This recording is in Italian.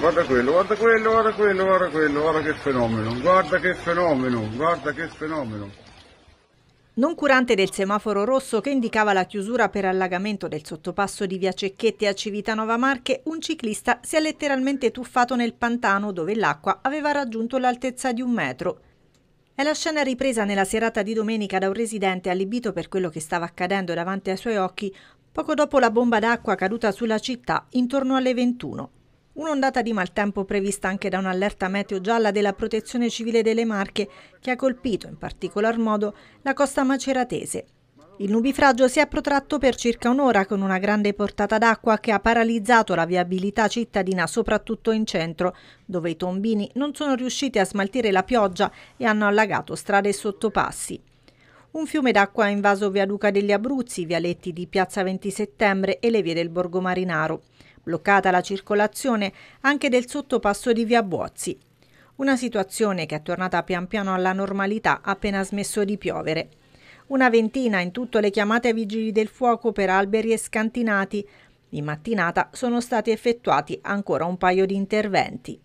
Guarda quello, guarda quello, guarda quello, guarda quello, guarda che fenomeno, guarda che fenomeno, guarda che fenomeno. Non curante del semaforo rosso che indicava la chiusura per allagamento del sottopasso di Via Cecchetti a Civitanova Marche, un ciclista si è letteralmente tuffato nel pantano dove l'acqua aveva raggiunto l'altezza di un metro. È la scena ripresa nella serata di domenica da un residente allibito per quello che stava accadendo davanti ai suoi occhi poco dopo la bomba d'acqua caduta sulla città intorno alle 21. Un'ondata di maltempo prevista anche da un'allerta meteo gialla della Protezione Civile delle Marche che ha colpito in particolar modo la costa maceratese. Il nubifragio si è protratto per circa un'ora con una grande portata d'acqua che ha paralizzato la viabilità cittadina soprattutto in centro, dove i tombini non sono riusciti a smaltire la pioggia e hanno allagato strade e sottopassi. Un fiume d'acqua ha invaso Via Duca degli Abruzzi, vialetti di Piazza 20 Settembre e le vie del Borgo Marinaro bloccata la circolazione anche del sottopasso di via Buozzi. Una situazione che è tornata pian piano alla normalità appena smesso di piovere. Una ventina in tutto le chiamate ai vigili del fuoco per alberi e scantinati. In mattinata sono stati effettuati ancora un paio di interventi.